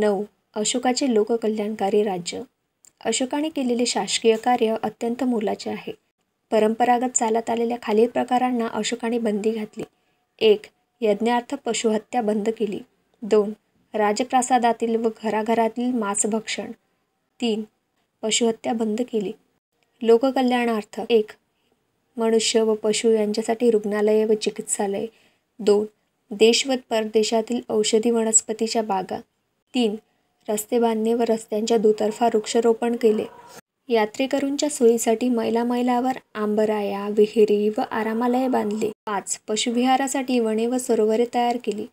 नऊ अशोकाचे लोककल्याणकारी राज्य अशोकाने केलेले शासकीय कार्य अत्यंत मोलाचे आहे परंपरागत चालत आलेल्या खालील प्रकारांना अशोकाने बंदी घातली एक यज्ञार्थ पशुहत्या बंद केली दोन राजप्रासादातील व घराघरातील मांसभक्षण तीन पशुहत्या बंद केली लोककल्याणार्थ एक मनुष्य व पशु यांच्यासाठी रुग्णालये व चिकित्सालय दोन देश व परदेशातील औषधी वनस्पतीच्या बागा तीन रस्ते बांधणे व रस्त्यांच्या दुतर्फा वृक्षारोपण केले यात्रेकरूंच्या सोयीसाठी मैलामैलावर आंबराया विहिरी व आरामालये बांधले पाच पशुविहारासाठी वणे व सरोवरे तयार केली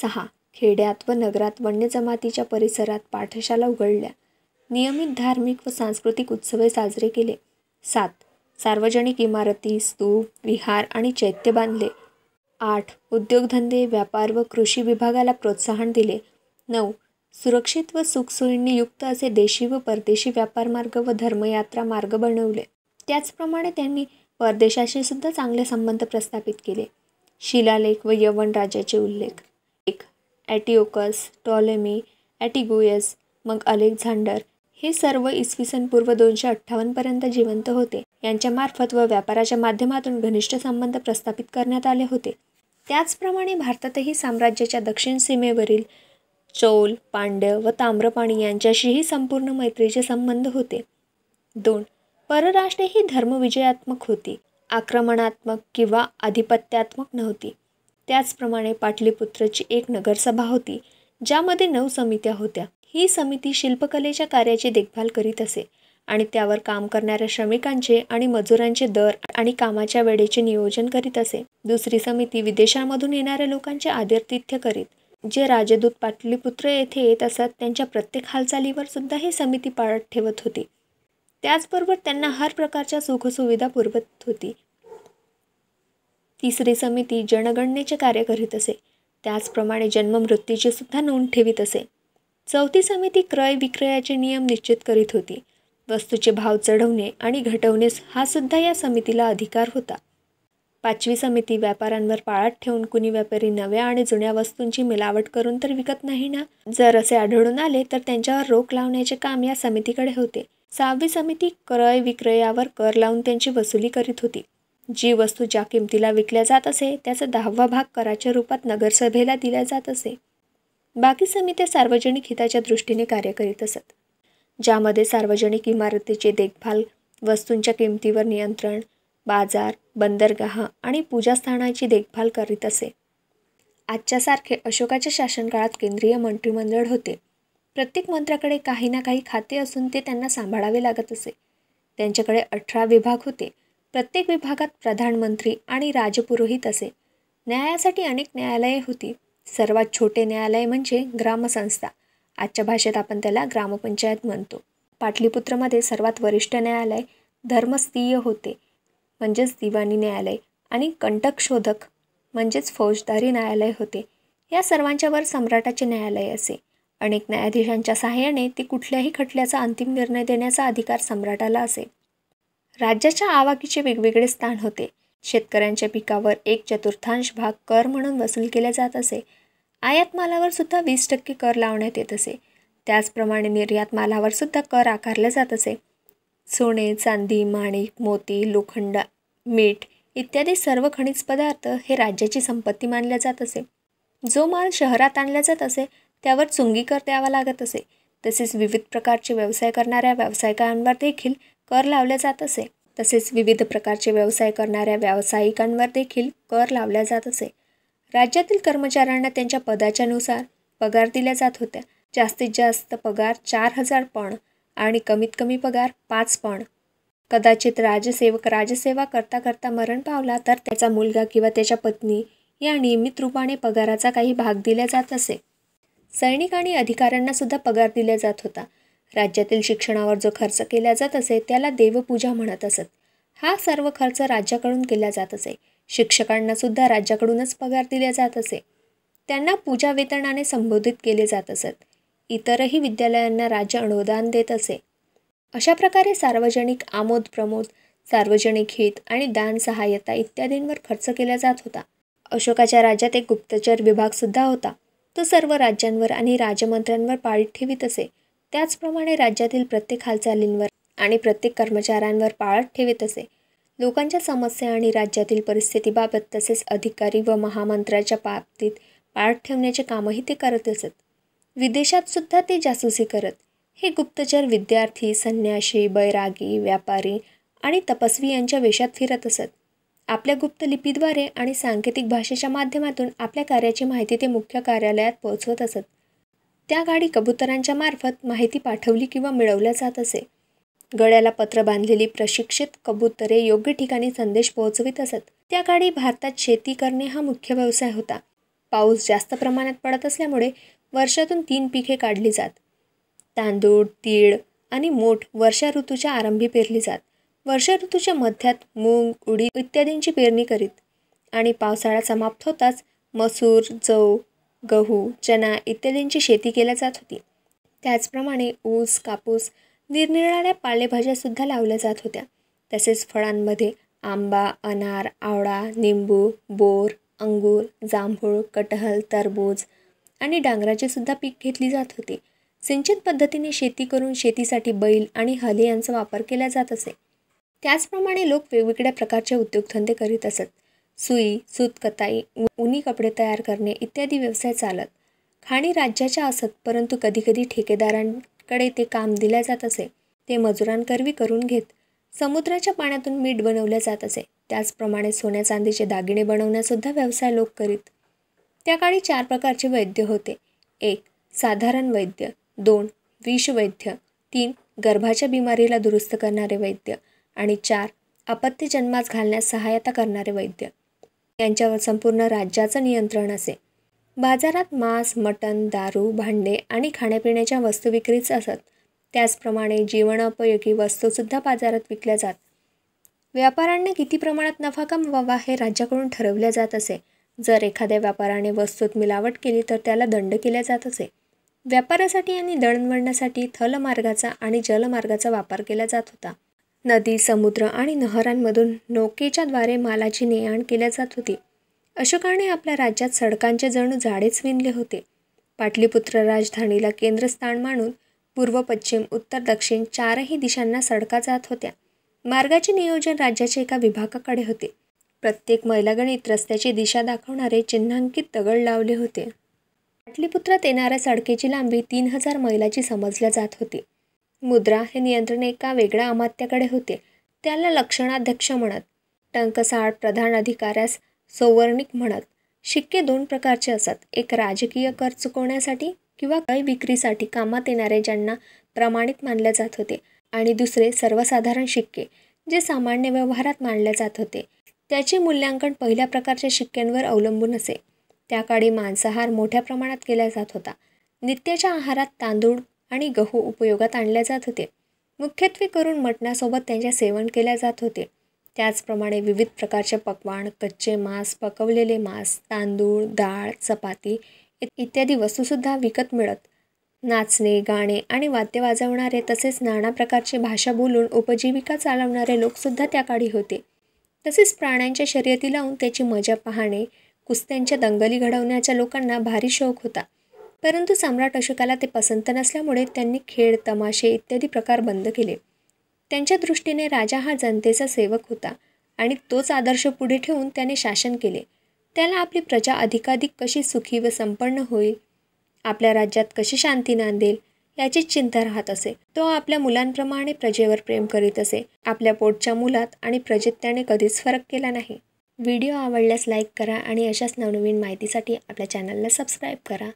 सहा खेड्यात व नगरात वन्य जमातीच्या परिसरात पाठशाला उघडल्या नियमित धार्मिक व सांस्कृतिक उत्सवे साजरे केले सात सार्वजनिक इमारती स्तूप विहार आणि चैत्य बांधले आठ उद्योगधंदे व्यापार व कृषी विभागाला प्रोत्साहन दिले नऊ सुरक्षित व सुखसोयींनी युक्त असे देशी व परदेशी व्यापार मार्ग व धर्मयात्रा मार्ग बनवले त्याचप्रमाणे त्यांनी परदेशाशी सुद्धा चांगले संबंध प्रस्थापित केले शिलालेख व यवन राजाचे उल्लेख एक ॲटिओकस टॉलेमी ॲटिगुयस मग अलेक्झांडर हे सर्व इसवी सन पूर्व दोनशे अठ्ठावन्नपर्यंत जिवंत होते यांच्यामार्फत व व्यापाराच्या माध्यमातून घनिष्ठ संबंध प्रस्थापित करण्यात आले होते त्याचप्रमाणे भारतातही साम्राज्याच्या दक्षिण सीमेवरील चोल पांड्य व ताम्रपाणी यांच्याशीही संपूर्ण मैत्रीचे संबंध होते दोन परराष्ट्रे ही धर्मविजयात्मक होती आक्रमणात्मक किंवा आधिपत्यात्मक नव्हती त्याचप्रमाणे पाटलीपुत्रची एक नगरसभा होती ज्यामध्ये नऊ समित्या होत्या ही समिती शिल्पकलेच्या कार्याची देखभाल करीत असे आणि त्यावर काम करणाऱ्या श्रमिकांचे आणि मजुरांचे दर आणि कामाच्या वेळेचे नियोजन करीत असे दुसरी समिती विदेशामधून येणाऱ्या लोकांचे आदरतिथ्य करीत जे राजदूत पाटलीपुत्र येथे येत असत त्यांच्या प्रत्येक हालचालीवर सुद्धा ही समिती पाळत ठेवत होती त्याचबरोबर त्यांना हर प्रकारच्या सुखसुविधा पुरवत होती तिसरी समिती जनगणनेचे कार्य करीत असे त्याचप्रमाणे जन्ममृत्यूची सुद्धा नोंद ठेवीत असे चौथी समिती क्रय विक्रयाचे नियम निश्चित करीत होती वस्तूचे भाव चढवणे आणि घटवणे हा सुद्धा या समितीला अधिकार होता पाचवी समिती व्यापाऱ्यांवर पाळत ठेवून कुणी व्यापारी नव्या आणि जुन्या वस्तूंची मिलावट करून तर विकत नाही ना जर असे आढळून आले तर त्यांच्यावर रोख लावण्याचे काम या समितीकडे होते सहावी समिती क्रय विक्रयावर कर लावून त्यांची वसुली करीत होती जी वस्तू ज्या किमतीला विकल्या जात असे त्याचा दहावा भाग कराच्या रूपात नगरसभेला दिला जात असे बाकी समित्या सार्वजनिक हिताच्या दृष्टीने कार्य करीत असत ज्यामध्ये सार्वजनिक इमारतीची देखभाल वस्तूंच्या किमतीवर नियंत्रण बाजार बंदरगाह आणि पूजास्थानाची देखभाल करीत असे आजच्यासारखे अशोकाच्या शासनकाळात केंद्रीय मंत्रिमंडळ होते प्रत्येक मंत्र्याकडे काही ना काही खाते असून ते त्यांना सांभाळावे लागत असे त्यांच्याकडे अठरा विभाग होते प्रत्येक विभागात प्रधानमंत्री आणि राजपुरोहित असे न्यायासाठी अनेक न्यायालये होती सर्वात छोटे न्यायालय म्हणजे ग्रामसंस्था आजच्या भाषेत आपण त्याला ग्रामपंचायत म्हणतो पाटलीपुत्रमध्ये सर्वात वरिष्ठ न्यायालय धर्मस्थीय होते म्हणजेच दिवाणी न्यायालय आणि कंटकशोधक म्हणजेच फौजदारी न्यायालय होते या सर्वांच्यावर सम्राटाचे न्यायालय असे अनेक न्यायाधीशांच्या सहाय्याने ते कुठल्याही खटल्याचा अंतिम निर्णय देण्याचा अधिकार सम्राटाला असे राज्याच्या आवाकीचे वेगवेगळे स्थान होते शेतकऱ्यांच्या पिकावर एक चतुर्थांश भाग कर म्हणून वसूल केला जात असे आयात मालावर सुद्धा वीस टक्के कर लावण्यात येत असे त्याचप्रमाणे निर्यात मालावर सुद्धा कर आकारला जात असे सोने चांदी माणिक मोती लोखंड मीठ इत्यादी सर्व खनिज पदार्थ हे राज्याची संपत्ती मानल्या जात असे जो माल शहरात आणला जात असे त्यावर चुंगी कर द्यावा लागत असे तसेच विविध प्रकारचे व्यवसाय करणाऱ्या व्यावसायिकांवर देखील कर लावल्या जात असे तसेच विविध प्रकारचे व्यवसाय करणाऱ्या व्यावसायिकांवर देखील कर लावल्या जात असे राज्यातील कर्मचाऱ्यांना त्यांच्या पदाच्यानुसार पगार दिल्या जात होत्या जास्तीत जास्त पगार चार हजार पण आणि कमीत कमी पगार पाच पण कदाचित राजसेवक राजसेवा करता करता मरण पावला तर त्याचा मुलगा किंवा त्याच्या पत्नी या नियमित रूपाने पगाराचा काही भाग दिला जात असे सैनिक आणि अधिकाऱ्यांना सुद्धा पगार दिला जात होता राज्यातील शिक्षणावर जो खर्च केला जात असे त्याला देवपूजा म्हणत असत हा सर्व खर्च राज्याकडून केला जात असे शिक्षकांना सुद्धा राज्याकडूनच पगार दिला जात असे त्यांना पूजा वेतनाने संबोधित केले जात असत इतरही विद्यालयांना राज्य अनुदान देत असे अशा प्रकारे सार्वजनिक आमोद प्रमोद सार्वजनिक हित आणि दान सहाय्यता इत्यादींवर खर्च केला जात होता अशोकाच्या राज्यात एक गुप्तचर विभागसुद्धा होता तो सर्व राज्यांवर आणि राजमंत्र्यांवर पाळीत ठेवीत असे त्याचप्रमाणे राज्यातील प्रत्येक हालचालींवर आणि प्रत्येक कर्मचाऱ्यांवर पाळत ठेवीत असे लोकांच्या समस्या आणि राज्यातील परिस्थितीबाबत तसेच अधिकारी व महामंत्र्याच्या बाबतीत पाळत ठेवण्याचे कामही ते करत असत विदेशात सुद्धा ते जासूसी करत हे गुप्तचर विद्यार्थी संन्याशी बैरागी व्यापारी आणि तपस्वी यांच्या वेशात फिरत असत आपल्या गुप्त लिपीद्वारे आणि सांकेतिक भाषेच्या माध्यमातून आपल्या कार्याची माहिती ते मुख्य कार्यालयात पोहोचवत असत त्या गाडी कबुतरांच्या मार्फत माहिती पाठवली किंवा मिळवल्या जात असे गळ्याला पत्र बांधलेली प्रशिक्षित कबुतरे योग्य ठिकाणी संदेश पोहोचवित असत त्या काळी भारतात शेती करणे हा मुख्य व्यवसाय होता पाऊस जास्त प्रमाणात पडत असल्यामुळे वर्षातून तीन पिके काढली जात तांदूळ तीळ आणि मोठ वर्षा ऋतूच्या आरंभी पेरली जात वर्षा ऋतूच्या मध्यात मूग उडीद इत्यादींची पेरणी करीत आणि पावसाळा समाप्त होताच मसूर जव गहू चना इत्यादींची शेती केल्या जात होती त्याचप्रमाणे ऊस कापूस निरनिराळ्या पालेभाज्यासुद्धा लावल्या जात होत्या तसेच फळांमध्ये आंबा अनार आवळा निंबू बोर अंगूर जांभूळ कटहल तरबूज आणि डांगराचे सुद्धा पीक घेतली जात होते सिंचित पद्धतीने शेती करून शेतीसाठी बैल आणि हले यांचा वापर केला जात असे त्याचप्रमाणे लोक वेगवेगळ्या प्रकारचे उद्योगधंदे करीत असत सुई सूतकताई उनी कपडे तयार करणे इत्यादी व्यवसाय चालत खाणी राज्याच्या असत परंतु कधीकधी ठेकेदारांकडे ते काम दिल्या जात असे ते मजुरांकरवी करून घेत समुद्राच्या पाण्यातून मीठ बनवले जात असे त्याचप्रमाणे सोन्या चांदीचे दागिने बनवण्यासुद्धा व्यवसाय लोक करीत त्या काळी चार प्रकारचे वैद्य होते एक साधारण वैद्य दोन वैद्य तीन गर्भाच्या बिमारीला दुरुस्त करणारे वैद्य आणि चार आपत्ती जन्मास घालण्यास सहायता करणारे वैद्य यांच्यावर संपूर्ण राज्याचं नियंत्रण असे बाजारात मांस मटण दारू भांडे आणि खाण्यापिण्याच्या वस्तू विक्रीच असत त्याचप्रमाणे जीवनोपयोगी वस्तूसुद्धा बाजारात विकल्या जात व्यापाऱ्यांना किती प्रमाणात नफा कमवावा हे राज्याकडून ठरवल्या जात असे जर एखाद्या व्यापाराने वस्तूत मिलावट केली तर त्याला दंड केला जात असे व्यापारासाठी आणि दळणवळणासाठी थलमार्गाचा आणि जलमार्गाचा वापर केला जात होता नदी समुद्र आणि नहरांमधून नौकेच्याद्वारे मालाची ने आण केल्या जात होती अशोकाने आपल्या राज्यात सडकांचे जणू झाडेच विणले होते पाटलीपुत्र राजधानीला केंद्रस्थान मानून पूर्व पश्चिम उत्तर दक्षिण चारही दिशांना सडका जात होत्या मार्गाचे नियोजन राज्याच्या एका विभागाकडे होते प्रत्येक मैलागणीत रस्त्याची दिशा दाखवणारे चिन्हांकित दगड लावले होते पाटलीपुत्रात येणाऱ्या सडकेची लांबी तीन हजार मैलाची समजल्या जात होती मुद्रा हे नियंत्रण एका वेगळ्या अमात्याकडे होते त्याला लक्षणाध्यक्ष म्हणत टंकसाळ प्रधान अधिकाऱ्यास सौवर्णिक म्हणत शिक्के दोन प्रकारचे असत एक राजकीय कर चुकवण्यासाठी किंवा काही विक्रीसाठी कामात येणारे ज्यांना प्रमाणित मानले जात होते आणि दुसरे सर्वसाधारण शिक्के जे सामान्य व्यवहारात मानले जात होते त्याचे मूल्यांकन पहिल्या प्रकारच्या शिक्क्यांवर अवलंबून असे त्या काळी मांसाहार मोठ्या प्रमाणात केला जात होता नित्याच्या आहारात तांदूळ आणि गहू उपयोगात आणल्या जात होते मुख्यत्वे करून मटणासोबत त्यांचे सेवन केल्या जात होते त्याचप्रमाणे विविध प्रकारचे पकवान कच्चे मांस पकवलेले मांस तांदूळ डाळ चपाती इत्यादी वस्तूसुद्धा विकत मिळत नाचणे गाणे आणि वाद्य वाजवणारे तसेच नाना प्रकारची भाषा बोलून उपजीविका चालवणारे लोकसुद्धा त्या काळी होते तसेच प्राण्यांच्या शर्यती लावून त्याची मजा पाहणे कुस्त्यांच्या दंगली घडवण्याच्या लोकांना भारी शौक होता परंतु सम्राट अशोकाला ते पसंत नसल्यामुळे त्यांनी खेळ तमाशे इत्यादी प्रकार बंद केले त्यांच्या दृष्टीने राजा हा जनतेचा सेवक होता आणि तोच आदर्श पुढे ठेवून त्याने शासन केले त्याला आपली प्रजा अधिकाधिक कशी सुखी व संपन्न होईल आपल्या राज्यात कशी शांती नांदेल त्याचीच चिंता राहत असे तो आपल्या मुलांप्रमाणे प्रजेवर प्रेम करीत असे आपल्या पोटच्या मुलात आणि प्रजेत त्याने कधीच फरक केला नाही व्हिडिओ आवडल्यास लाईक करा आणि अशाच नवनवीन माहितीसाठी आपल्या चॅनलला सबस्क्राईब करा